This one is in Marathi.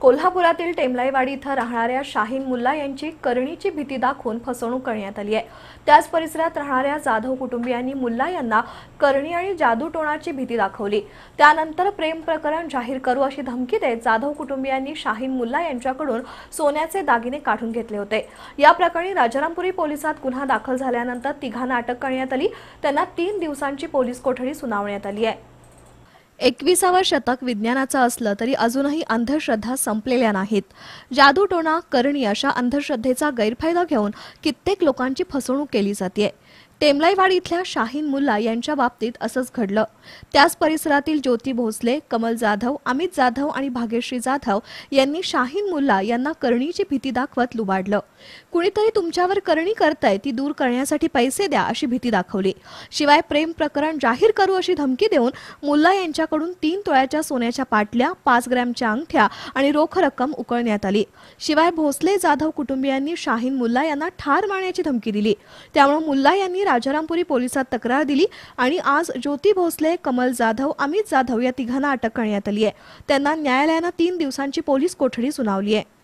कोल्हापुरातील टेमलाईवाडी इथं राहणाऱ्या शाहीन मुल्ला यांची करणीची भीती दाखवून फसवणूक करण्यात आली आहे त्याच परिसरात राहणाऱ्या जाधव कुटुंबियांनी मुल्ला यांना करणी आणि जादूटोणाची भीती दाखवली त्यानंतर प्रेम प्रकरण जाहीर करू अशी धमकी देत जाधव कुटुंबियांनी शाहीन मुल्ला यांच्याकडून सोन्याचे दागिने काढून घेतले होते या प्रकरणी राजारामपुरी पोलिसात गुन्हा दाखल झाल्यानंतर तिघांना अटक करण्यात आली त्यांना तीन दिवसांची पोलीस कोठडी सुनावण्यात आली आहे एकविसावा शतक विज्ञानाचं असलं तरी अजूनही अंधश्रद्धा संपलेल्या नाहीत जादूटोणा करणी अशा अंधश्रद्धेचा गैरफायदा घेऊन कित्येक लोकांची फसवणूक केली जाते टेमलाईवाड इथल्या शाहीन मुल्ला यांच्या बाबतीत असंच घडलं त्याच परिसरातील ज्योती भोसले कमल जाधव अमित जाधव आणि भाग्यश्री जाधव यांनी शाहीन मुल्ला यांना करणीची भीती दाखवत लुबाडलं कुणीतरी तुमच्यावर करणी करताय ती दूर करण्यासाठी पैसे द्या अशी भीती दाखवली शिवाय प्रेम प्रकरण जाहीर करू अशी धमकी देऊन मुल्ला यांच्याकडून तीन तोळ्याच्या सोन्याच्या पाटल्या पाच ग्रॅमच्या अंगठ्या आणि रोख रक्कम उकळण्यात आली शिवाय भोसले जाधव कुटुंबियांनी शाहीन मुल्ला यांना ठार मारण्याची धमकी दिली त्यामुळे मुल्ला यांनी राजारामपुरी पोलिसात तक्रार दिली आणि आज ज्योती भोसले कमल जाधव अमित जाधव या तिघांना अटक करण्यात आली आहे त्यांना न्यायालयानं तीन दिवसांची पोलीस कोठडी सुनावली आहे